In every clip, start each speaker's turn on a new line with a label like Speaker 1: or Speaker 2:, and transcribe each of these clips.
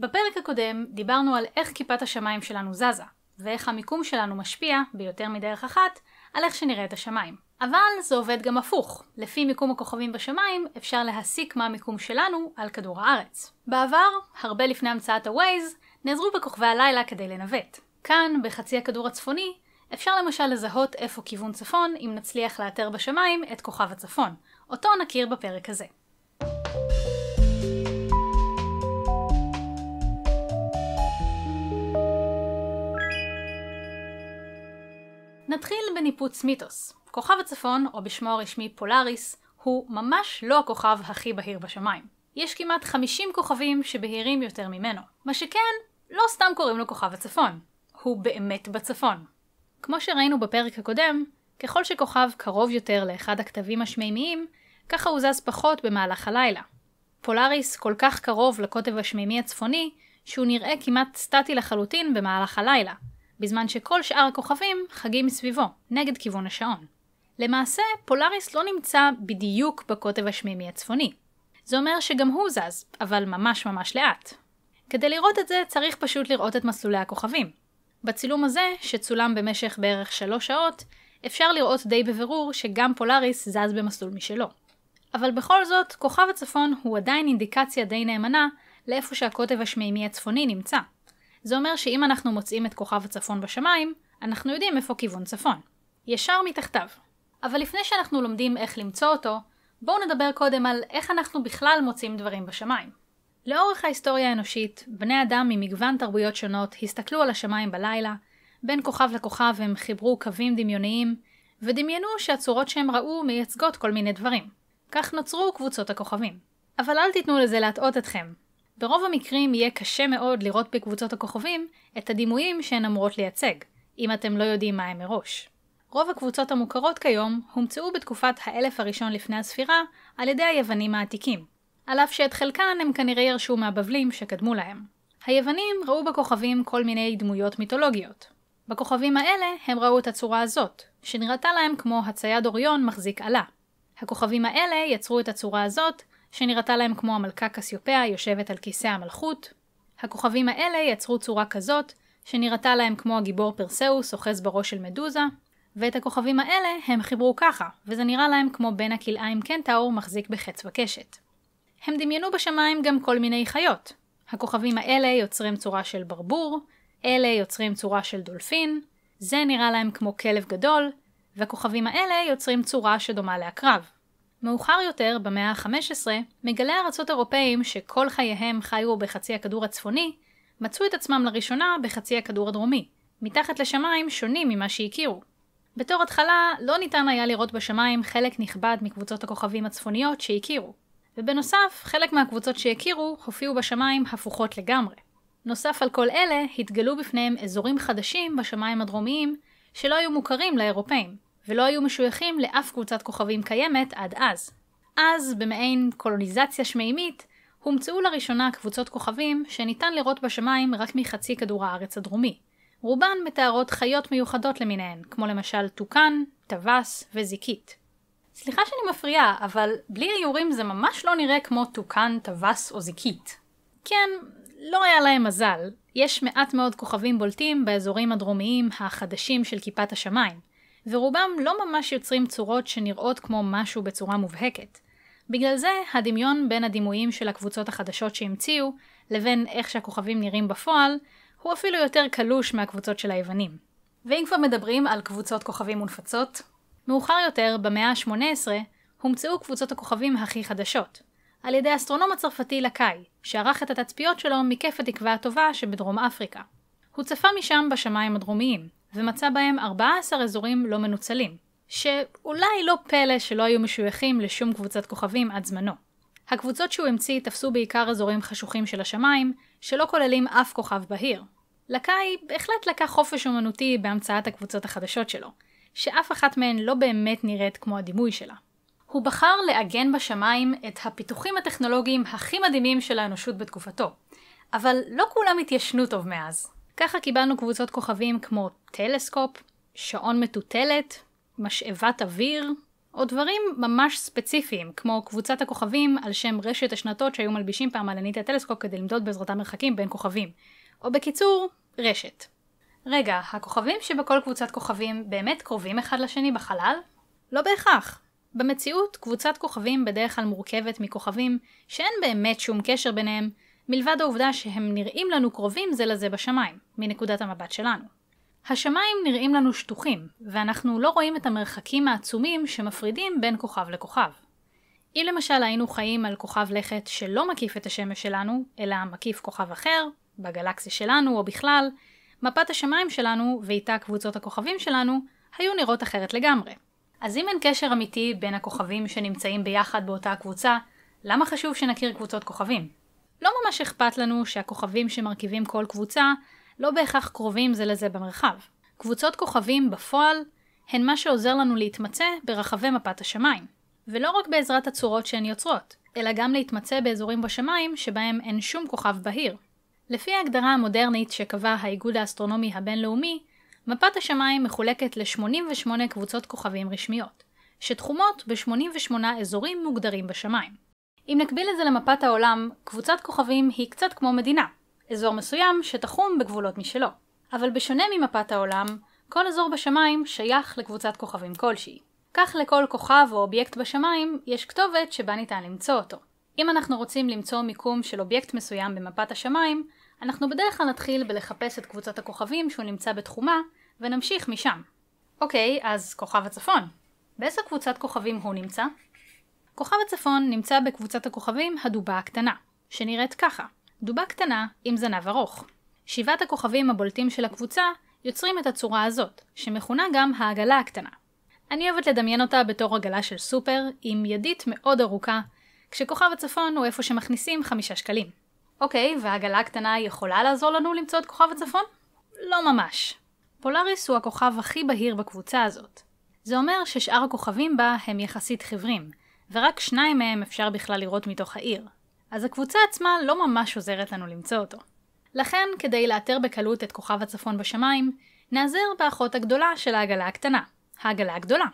Speaker 1: בפרק הקודם דיברנו על איך כיפת השמיים שלנו זזה, ואיך המיקום שלנו משפיע, ביותר מדרך אחת, על איך שנראה את השמיים. אבל זה עובד גם הפוך. לפי מיקום הכוכבים בשמיים, אפשר להסיק מה המיקום שלנו על כדור הארץ. בעבר, הרבה לפני המצאת ה-Waze, נעזרו בכוכבי הלילה כדי לנווט. כאן, בחצי הכדור הצפוני, אפשר למשל לזהות איפה כיוון צפון, אם נצליח לאתר בשמיים את כוכב הצפון. אותו נכיר בפרק הזה. נתחיל בניפוץ מיתוס. כוכב הצפון, או בשמו הרשמי פולאריס, הוא ממש לא הכוכב הכי בהיר בשמיים. יש כמעט 50 כוכבים שבהירים יותר ממנו. מה שכן, לא סתם קוראים לו כוכב הצפון. הוא באמת בצפון. כמו שראינו בפרק הקודם, ככל שכוכב קרוב יותר לאחד הכתבים השמימיים, ככה הוא זז פחות במהלך הלילה. פולאריס כל כך קרוב לקוטב השמימי הצפוני, שהוא נראה כמעט סטטי לחלוטין במהלך הלילה, בזמן שכל שאר הכוכבים חגים מסביבו, נגד כיוון השעון. למעשה, פולאריס לא נמצא בדיוק בקוטב השמימי הצפוני. זה אומר שגם הוא זז, אבל ממש ממש לאט. כדי לראות את זה, צריך פשוט לראות את מסלולי הכוכבים. בצילום הזה, שצולם במשך בערך שלוש שעות, אפשר לראות די בבירור שגם פולאריס זז במסלול משלו. אבל בכל זאת, כוכב הצפון הוא עדיין אינדיקציה די נאמנה לאיפה שהקוטב השמימי הצפוני נמצא. זה אומר שאם אנחנו מוצאים את כוכב הצפון בשמיים, אנחנו יודעים איפה כיוון צפון. ישר מתחתיו. אבל לפני שאנחנו לומדים איך למצוא אותו, בואו נדבר קודם על איך אנחנו בכלל מוצאים דברים בשמיים. לאורך ההיסטוריה האנושית, בני אדם ממגוון תרבויות שונות הסתכלו על השמיים בלילה, בין כוכב לכוכב הם חיברו קווים דמיוניים, ודמיינו שהצורות שהם ראו מייצגות כל מיני דברים. כך נוצרו קבוצות הכוכבים. אבל אל תיתנו לזה להטעות אתכם. ברוב המקרים יהיה קשה מאוד לראות בקבוצות הכוכבים את הדימויים שהן אמורות לייצג, אם אתם לא יודעים מה הם מראש. רוב הקבוצות המוכרות כיום הומצאו בתקופת האלף הראשון לפני הספירה על ידי היוונים העתיקים, על אף שאת חלקן הם כנראה ירשו מהבבלים שקדמו להם. היוונים ראו בכוכבים כל מיני דמויות מיתולוגיות. בכוכבים האלה הם ראו את הצורה הזאת, שנראתה להם כמו הצייד אוריון מחזיק עלה. הכוכבים האלה יצרו את הצורה הזאת שנראתה להם כמו המלכה קסיופיה יושבת על כיסא המלכות. הכוכבים האלה יצרו צורה כזאת, שנראתה להם כמו הגיבור פרסאוס אוחז בראש של מדוזה, ואת הכוכבים האלה הם חיברו ככה, וזה נראה להם כמו בן הכלאיים קנטאור מחזיק בחץ וקשת. הם דמיינו בשמיים גם כל מיני חיות. הכוכבים האלה יוצרים צורה של ברבור, אלה יוצרים צורה של דולפין, זה נראה להם כמו כלב גדול, והכוכבים האלה יוצרים צורה שדומה לעקרב. מאוחר יותר, במאה ה-15, מגלי ארצות אירופאים שכל חייהם חיו בחצי הכדור הצפוני, מצאו את עצמם לראשונה בחצי הכדור הדרומי, מתחת לשמיים שונים ממה שהכירו. בתור התחלה, לא ניתן היה לראות בשמיים חלק נכבד מקבוצות הכוכבים הצפוניות שהכירו, ובנוסף, חלק מהקבוצות שהכירו הופיעו בשמיים הפוכות לגמרי. נוסף על כל אלה, התגלו בפניהם אזורים חדשים בשמיים הדרומיים שלא היו מוכרים לאירופאים, ולא היו משויכים לאף קבוצת כוכבים קיימת עד אז. אז, במעין קולוניזציה שמימית, הומצאו לראשונה קבוצות כוכבים שניתן לראות בשמיים רק מחצי כדור הארץ הדרומי. רובן מתארות חיות מיוחדות למיניהן, כמו למשל טוקן, טווס וזיקית. סליחה שאני מפריעה, אבל בלי איורים זה ממש לא נראה כמו טוקן, טווס או זיקית. כן, לא היה להם מזל. יש מעט מאוד כוכבים בולטים באזורים הדרומיים החדשים של כיפת השמיים, ורובם לא ממש יוצרים צורות שנראות כמו משהו בצורה מובהקת. בגלל זה הדמיון בין הדימויים של הקבוצות החדשות שהמציאו, לבין איך שהכוכבים נראים בפועל, הוא אפילו יותר קלוש מהקבוצות של היוונים. ואם כבר מדברים על קבוצות כוכבים מונפצות, מאוחר יותר, במאה ה-18, הומצאו קבוצות הכוכבים הכי חדשות, על ידי האסטרונום הצרפתי לקאי, שערך את התצפיות שלו מכיף התקווה הטובה שבדרום אפריקה. הוא צפה משם בשמיים הדרומיים, ומצא בהם 14 אזורים לא מנוצלים, שאולי לא פלא שלא היו משויכים לשום קבוצת כוכבים עד זמנו. הקבוצות שהוא המציא תפסו בעיקר אזורים חשוכים של השמיים, שלא כוללים אף כוכב בהיר. לקאי בהחלט לקח חופש אומנותי בהמצאת הקבוצות החדשות שלו, שאף אחת מהן לא באמת נראית כמו הדימוי שלה. הוא בחר לעגן בשמיים את הפיתוחים הטכנולוגיים הכי מדהימים של האנושות בתקופתו, אבל לא כולם התיישנו טוב מאז. ככה קיבלנו קבוצות כוכבים כמו טלסקופ, שעון מטוטלת, משאבת אוויר, או דברים ממש ספציפיים, כמו קבוצת הכוכבים על שם רשת השנתות שהיו מלבישים פעם על ענית הטלסקופ כדי למדוד בעזרתם מרחקים בין כוכבים. או בקיצור, רשת. רגע, הכוכבים שבכל קבוצת כוכבים באמת קרובים אחד לשני בחלל? לא בהכרח. במציאות, קבוצת כוכבים בדרך כלל מורכבת מכוכבים שאין באמת שום קשר ביניהם, מלבד העובדה שהם נראים לנו קרובים זה לזה בשמיים, מנקודת המבט שלנו. השמיים נראים לנו שטוחים, ואנחנו לא רואים את המרחקים העצומים שמפרידים בין כוכב לכוכב. אם למשל היינו חיים על כוכב לכת שלא מקיף את השמש שלנו, אלא מקיף כוכב אחר, בגלקסיה שלנו או בכלל, מפת השמיים שלנו, ואיתה קבוצות הכוכבים שלנו, היו נראות אחרת לגמרי. אז אם אין קשר אמיתי בין הכוכבים שנמצאים ביחד באותה הקבוצה, למה חשוב שנכיר קבוצות כוכבים? לא ממש אכפת לנו שהכוכבים שמרכיבים כל קבוצה לא בהכרח קרובים זה לזה במרחב. קבוצות כוכבים בפועל הן מה שעוזר לנו להתמצא ברחבי מפת השמיים. ולא רק בעזרת הצורות שהן יוצרות, אלא גם להתמצא באזורים בשמיים שבהם אין שום כוכב בהיר. לפי ההגדרה המודרנית שקבע האיגוד האסטרונומי הבינלאומי, מפת השמיים מחולקת ל-88 קבוצות כוכבים רשמיות, שתחומות ב-88 אזורים מוגדרים בשמיים. אם נקביל את זה למפת העולם, קבוצת כוכבים היא קצת כמו מדינה, אזור מסוים שתחום בגבולות משלו. אבל בשונה ממפת העולם, כל אזור בשמיים שייך לקבוצת כוכבים כלשהי. כך לכל כוכב או אובייקט בשמיים יש כתובת שבה ניתן למצוא אותו. אם אנחנו רוצים למצוא מיקום של אובייקט מסוים במפת השמיים, אנחנו בדרך כלל נתחיל בלחפש את קבוצת הכוכבים שהוא נמצא בתחומה, ונמשיך משם. אוקיי, אז כוכב הצפון. באיזה קבוצת כוכבים הוא נמצא? כוכב הצפון נמצא בקבוצת הכוכבים הדובה הקטנה, שנראית ככה דובה קטנה עם זנב ארוך. שבעת הכוכבים הבולטים של הקבוצה יוצרים את הצורה הזאת, שמכונה גם העגלה הקטנה. אני אוהבת לדמיין אותה בתור עגלה של סופר, עם ידית מאוד ארוכה, כשכוכב הצפון הוא איפה שמכניסים חמישה שקלים. אוקיי, והעגלה הקטנה יכולה לעזור לנו למצוא את כוכב הצפון? לא ממש. פולאריס הוא הכוכב הכי בהיר בקבוצה הזאת. זה אומר ששאר הכוכבים בה הם יחסית חיוורים, ורק שניים מהם אפשר בכלל לראות מתוך העיר, אז הקבוצה עצמה לא ממש עוזרת לנו למצוא אותו. לכן, כדי לאתר בקלות את כוכב הצפון בשמיים, נעזר באחות הגדולה של העגלה הקטנה, העגלה הגדולה.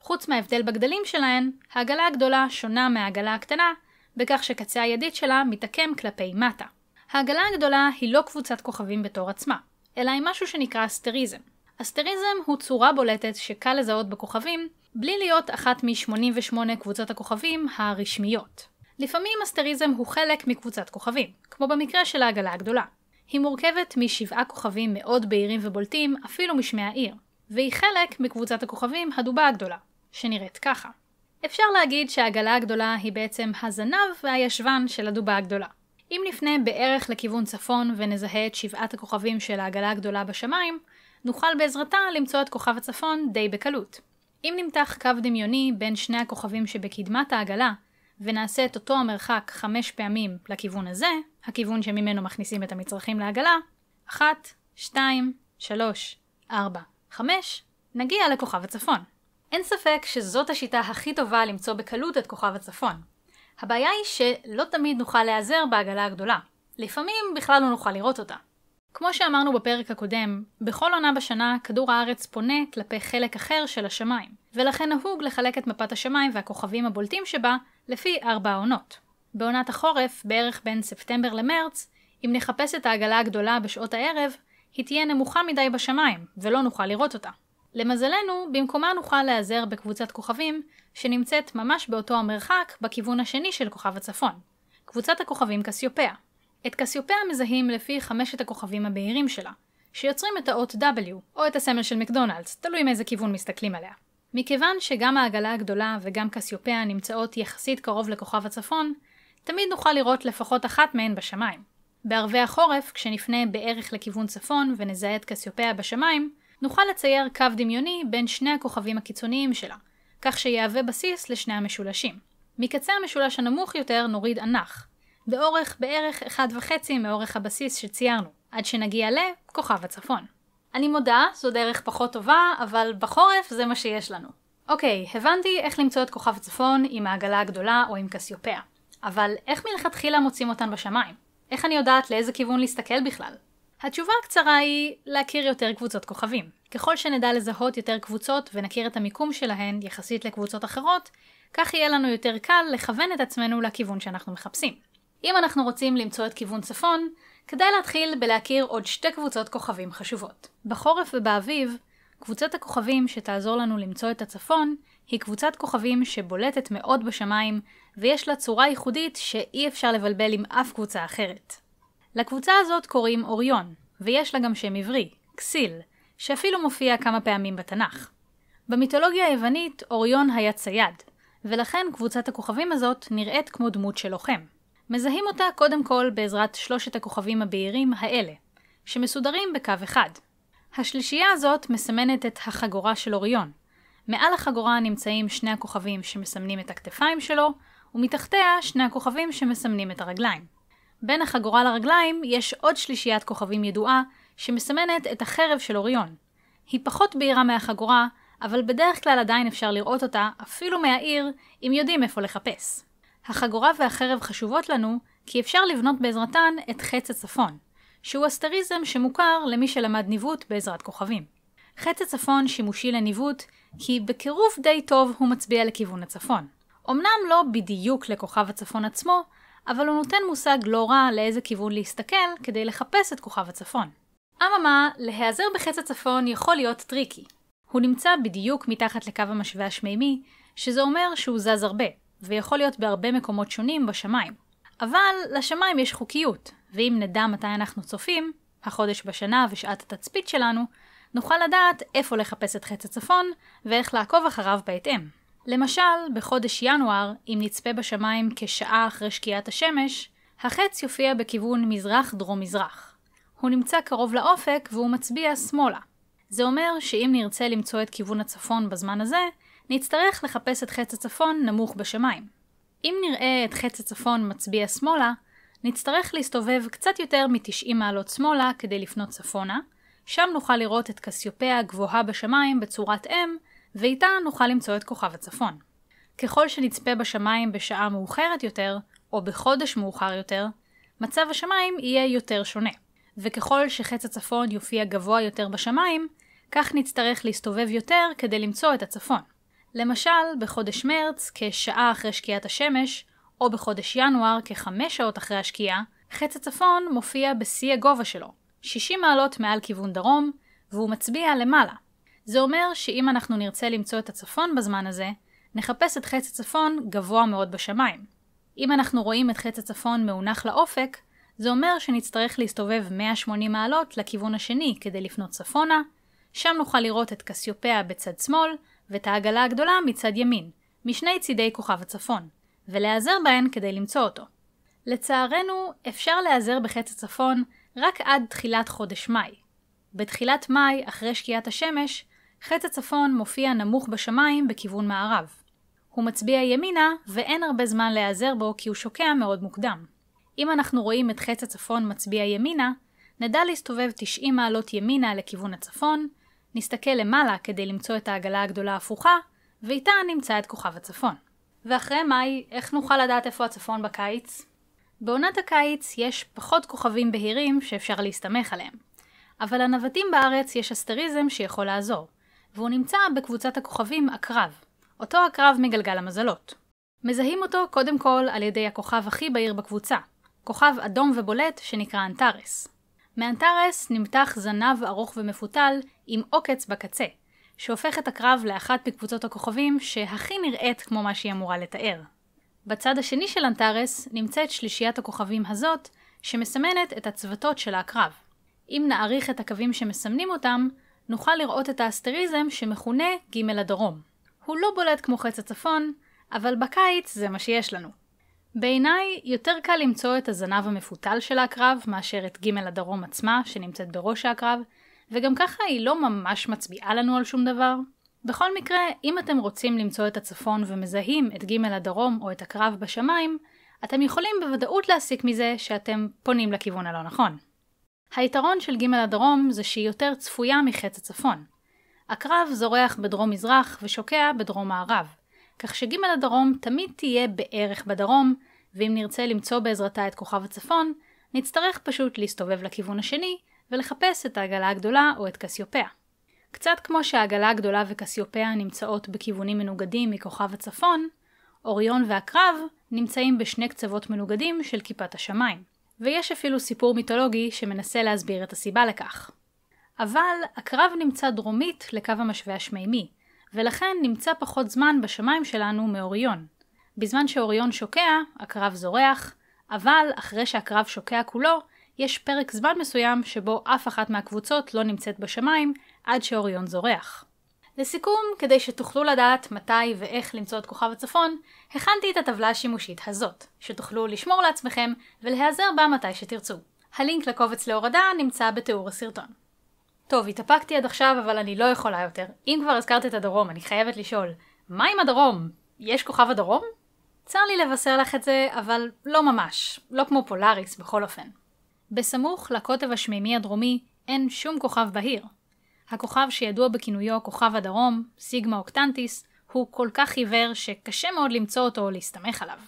Speaker 1: חוץ מההבדל בגדלים שלהן, העגלה הגדולה שונה מהעגלה הקטנה, בכך שקצה הידית שלה מתעקם כלפי מטה. העגלה הגדולה היא לא קבוצת כוכבים בתור עצמה, אלא היא משהו שנקרא אסטריזם. אסטריזם הוא צורה בולטת שקל לזהות בכוכבים, בלי להיות אחת מ-88 קבוצות הכוכבים הרשמיות. לפעמים אסטריזם הוא חלק מקבוצת כוכבים, כמו במקרה של העגלה הגדולה. היא מורכבת משבעה כוכבים מאוד בהירים ובולטים, אפילו משמי העיר, והיא חלק מקבוצת הכוכבים הדובה הגדולה, שנראית ככה. אפשר להגיד שהעגלה הגדולה היא בעצם הזנב והישבן של הדובה הגדולה. אם נפנה בערך לכיוון צפון ונזהה את שבעת הכוכבים של העגלה הגדולה בשמיים, נוכל בעזרתה למצוא את כוכב הצפון די בקלות. אם נמתח קו דמיוני בין שני הכוכבים שבקדמת העגלה, ונעשה את אותו המרחק חמש פעמים לכיוון הזה, הכיוון שממנו מכניסים את המצרכים לעגלה, אחת, שתיים, שלוש, ארבע, חמש, נגיע לכוכב הצפון. אין ספק שזאת השיטה הכי טובה למצוא בקלות את כוכב הצפון. הבעיה היא שלא תמיד נוכל להיעזר בעגלה הגדולה. לפעמים בכלל לא נוכל לראות אותה. כמו שאמרנו בפרק הקודם, בכל עונה בשנה כדור הארץ פונה כלפי חלק אחר של השמיים, ולכן נהוג לחלק את מפת השמיים והכוכבים הבולטים שבה לפי ארבע עונות. בעונת החורף, בערך בין ספטמבר למרץ, אם נחפש את העגלה הגדולה בשעות הערב, היא תהיה נמוכה מדי בשמיים, ולא נוכל לראות אותה. למזלנו, במקומה נוכל להיעזר בקבוצת כוכבים שנמצאת ממש באותו המרחק בכיוון השני של כוכב הצפון, קבוצת הכוכבים קסיופיה. את קסיופיה מזהים לפי חמשת הכוכבים הבהירים שלה, שיוצרים את האות W, או את הסמל של מקדונלדס, תלוי מאיזה כיוון מסתכלים עליה. מכיוון שגם העגלה הגדולה וגם קסיופיה נמצאות יחסית קרוב לכוכב הצפון, תמיד נוכל לראות לפחות אחת מהן בשמיים. בערבי החורף, כשנפנה בערך לכיוון צפון ונזהה את קסיופיה בשמיים, נוכל לצייר קו דמיוני בין שני הכוכבים הקיצוניים שלה, כך שיהווה בסיס לשני המשולשים. מקצה המשולש הנמוך יותר נוריד אנך, באורך בערך 1.5 מאורך הבסיס שציירנו, עד שנגיע לכוכב הצפון. אני מודה, זו דרך פחות טובה, אבל בחורף זה מה שיש לנו. אוקיי, הבנתי איך למצוא את כוכב הצפון עם העגלה הגדולה או עם קסיופיה. אבל איך מלכתחילה מוצאים אותן בשמיים? איך אני יודעת לאיזה כיוון להסתכל בכלל? התשובה הקצרה היא להכיר יותר קבוצות כוכבים. ככל שנדע לזהות יותר קבוצות ונכיר את המיקום שלהן יחסית לקבוצות אחרות, כך יהיה לנו יותר קל לכוון את עצמנו לכיוון שאנחנו מחפשים. אם אנחנו רוצים למצוא את כיוון צפון, כדאי להתחיל בלהכיר עוד שתי קבוצות כוכבים חשובות. בחורף ובאביב, קבוצת הכוכבים שתעזור לנו למצוא את הצפון, היא קבוצת כוכבים שבולטת מאוד בשמיים, ויש לה צורה ייחודית שאי אפשר לבלבל עם אף קבוצה אחרת. לקבוצה הזאת קוראים אוריון, ויש לה גם שם עברי, כסיל, שאפילו מופיע כמה פעמים בתנ"ך. במיתולוגיה היוונית אוריון היה צייד, ולכן קבוצת הכוכבים הזאת נראית כמו דמות של לוחם. מזהים אותה קודם כל בעזרת שלושת הכוכבים הבהירים האלה, שמסודרים בקו אחד. השלישייה הזאת מסמנת את החגורה של אוריון. מעל החגורה נמצאים שני הכוכבים שמסמנים את הכתפיים שלו, ומתחתיה שני הכוכבים שמסמנים את הרגליים. בין החגורה לרגליים יש עוד שלישיית כוכבים ידועה, שמסמנת את החרב של אוריון. היא פחות בהירה מהחגורה, אבל בדרך כלל עדיין אפשר לראות אותה, אפילו מהעיר, אם יודעים איפה לחפש. החגורה והחרב חשובות לנו, כי אפשר לבנות בעזרתן את חץ הצפון, שהוא אסטריזם שמוכר למי שלמד ניווט בעזרת כוכבים. חץ הצפון שימושי לניווט, כי בקירוב די טוב הוא מצביע לכיוון הצפון. אמנם לא בדיוק לכוכב הצפון עצמו, אבל הוא נותן מושג לא רע לאיזה כיוון להסתכל כדי לחפש את כוכב הצפון. אממה, להיעזר בחץ הצפון יכול להיות טריקי. הוא נמצא בדיוק מתחת לקו המשווה השמימי, שזה אומר שהוא זז הרבה, ויכול להיות בהרבה מקומות שונים בשמיים. אבל לשמיים יש חוקיות, ואם נדע מתי אנחנו צופים, החודש בשנה ושעת התצפית שלנו, נוכל לדעת איפה לחפש את חץ הצפון, ואיך לעקוב אחריו בהתאם. למשל, בחודש ינואר, אם נצפה בשמיים כשעה אחרי שקיעת השמש, החץ יופיע בכיוון מזרח-דרום-מזרח. הוא נמצא קרוב לאופק והוא מצביע שמאלה. זה אומר שאם נרצה למצוא את כיוון הצפון בזמן הזה, נצטרך לחפש את חץ הצפון נמוך בשמיים. אם נראה את חץ הצפון מצביע שמאלה, נצטרך להסתובב קצת יותר מ-90 מעלות שמאלה כדי לפנות צפונה, שם נוכל לראות את קסיופיה הגבוהה בשמיים בצורת M, ואיתה נוכל למצוא את כוכב הצפון. ככל שנצפה בשמיים בשעה מאוחרת יותר, או בחודש מאוחר יותר, מצב השמיים יהיה יותר שונה. וככל שחץ הצפון יופיע גבוה יותר בשמיים, כך נצטרך להסתובב יותר כדי למצוא את הצפון. למשל, בחודש מרץ, כשעה אחרי שקיעת השמש, או בחודש ינואר, כחמש שעות אחרי השקיעה, חץ הצפון מופיע בשיא הגובה שלו, 60 מעלות מעל כיוון דרום, והוא מצביע למעלה. זה אומר שאם אנחנו נרצה למצוא את הצפון בזמן הזה, נחפש את חץ הצפון גבוה מאוד בשמיים. אם אנחנו רואים את חץ הצפון מאונח לאופק, זה אומר שנצטרך להסתובב 180 מעלות לכיוון השני כדי לפנות צפונה, שם נוכל לראות את קסיופיה בצד שמאל, ואת העגלה הגדולה מצד ימין, משני צידי כוכב הצפון, ולהיעזר בהן כדי למצוא אותו. לצערנו, אפשר להיעזר בחץ הצפון רק עד תחילת חודש מאי. בתחילת מאי, אחרי שקיעת השמש, חץ הצפון מופיע נמוך בשמיים בכיוון מערב. הוא מצביע ימינה, ואין הרבה זמן להיעזר בו כי הוא שוקע מאוד מוקדם. אם אנחנו רואים את חץ הצפון מצביע ימינה, נדע להסתובב 90 מעלות ימינה לכיוון הצפון, נסתכל למעלה כדי למצוא את העגלה הגדולה ההפוכה, ואיתה נמצא את כוכב הצפון. ואחרי מאי, איך נוכל לדעת איפה הצפון בקיץ? בעונת הקיץ יש פחות כוכבים בהירים שאפשר להסתמך עליהם. אבל לנווטים בארץ יש אסטריזם שיכול לעזור, והוא נמצא בקבוצת הכוכבים עקרב, אותו עקרב מגלגל המזלות. מזהים אותו קודם כל על ידי הכוכב הכי בהיר בקבוצה, כוכב אדום ובולט שנקרא אנטארס. מאנטארס נמתח זנב ארוך ומפותל עם עוקץ בקצה, שהופך את הקרב לאחת מקבוצות הכוכבים שהכי נראית כמו מה שהיא אמורה לתאר. בצד השני של אנטארס נמצאת שלישיית הכוכבים הזאת, שמסמנת את הצוותות של הקרב. אם נעריך את הקווים שמסמנים אותם, נוכל לראות את האסטריזם שמכונה ג' הדרום. הוא לא בולט כמו חץ הצפון, אבל בקיץ זה מה שיש לנו. בעיניי, יותר קל למצוא את הזנב המפותל של הקרב מאשר את ג' הדרום עצמה, שנמצאת בראש הקרב, וגם ככה היא לא ממש מצביעה לנו על שום דבר. בכל מקרה, אם אתם רוצים למצוא את הצפון ומזהים את ג' הדרום או את הקרב בשמיים, אתם יכולים בוודאות להסיק מזה שאתם פונים לכיוון הלא נכון. היתרון של ג' הדרום זה שהיא יותר צפויה מחץ הצפון. הקרב זורח בדרום-מזרח ושוקע בדרום-מערב, כך שג' הדרום תמיד תהיה בערך בדרום, ואם נרצה למצוא בעזרתה את כוכב הצפון, נצטרך פשוט להסתובב לכיוון השני, ולחפש את העגלה הגדולה או את קסיופיה. קצת כמו שהעגלה הגדולה וקסיופיה נמצאות בכיוונים מנוגדים מכוכב הצפון, אוריון והקרב נמצאים בשני קצוות מנוגדים של כיפת השמיים. ויש אפילו סיפור מיתולוגי שמנסה להסביר את הסיבה לכך. אבל הקרב נמצא דרומית לקו המשווה השמימי, ולכן נמצא פחות זמן בשמיים שלנו מאוריון. בזמן שאוריון שוקע, הקרב זורח, אבל אחרי שהקרב שוקע כולו, יש פרק זמן מסוים שבו אף אחת מהקבוצות לא נמצאת בשמיים עד שאוריון זורח. לסיכום, כדי שתוכלו לדעת מתי ואיך למצוא את כוכב הצפון, הכנתי את הטבלה השימושית הזאת, שתוכלו לשמור לעצמכם ולהיעזר בה מתי שתרצו. הלינק לקובץ להורדה נמצא בתיאור הסרטון. טוב, התאפקתי עד עכשיו, אבל אני לא יכולה יותר. אם כבר הזכרת את הדרום, אני חייבת לשאול, מה עם הדרום? יש כוכב הדרום? צר לי לבשר לך את זה, אבל לא ממש. לא כמו פולאריס, בכל אופן. בסמוך לקוטב השמימי הדרומי אין שום כוכב בהיר. הכוכב שידוע בכינויו כוכב הדרום, סיגמה אוקטנטיס, הוא כל כך עיוור שקשה מאוד למצוא אותו או להסתמך עליו.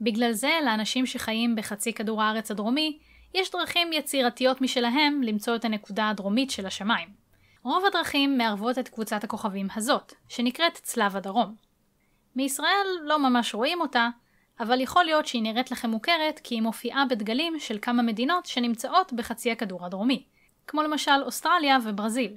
Speaker 1: בגלל זה לאנשים שחיים בחצי כדור הארץ הדרומי, יש דרכים יצירתיות משלהם למצוא את הנקודה הדרומית של השמיים. רוב הדרכים מערבות את קבוצת הכוכבים הזאת, שנקראת צלב הדרום. מישראל לא ממש רואים אותה, אבל יכול להיות שהיא נראית לכם מוכרת כי היא מופיעה בדגלים של כמה מדינות שנמצאות בחצי הכדור הדרומי, כמו למשל אוסטרליה וברזיל.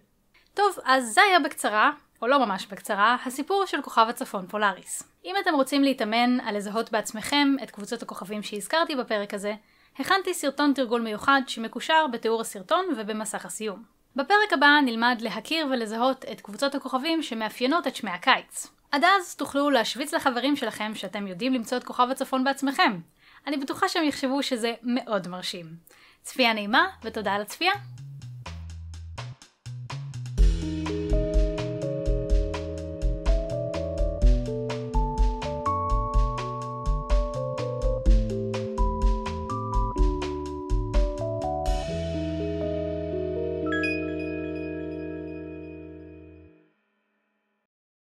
Speaker 1: טוב, אז זה היה בקצרה, או לא ממש בקצרה, הסיפור של כוכב הצפון פולאריס. אם אתם רוצים להתאמן על לזהות בעצמכם את קבוצות הכוכבים שהזכרתי בפרק הזה, הכנתי סרטון תרגול מיוחד שמקושר בתיאור הסרטון ובמסך הסיום. בפרק הבא נלמד להכיר ולזהות את קבוצות הכוכבים שמאפיינות את שמי הקיץ. עד אז תוכלו להשוויץ לחברים שלכם שאתם יודעים למצוא את כוכב הצפון בעצמכם. אני בטוחה שהם יחשבו שזה מאוד מרשים. צפייה נעימה ותודה על הצפייה.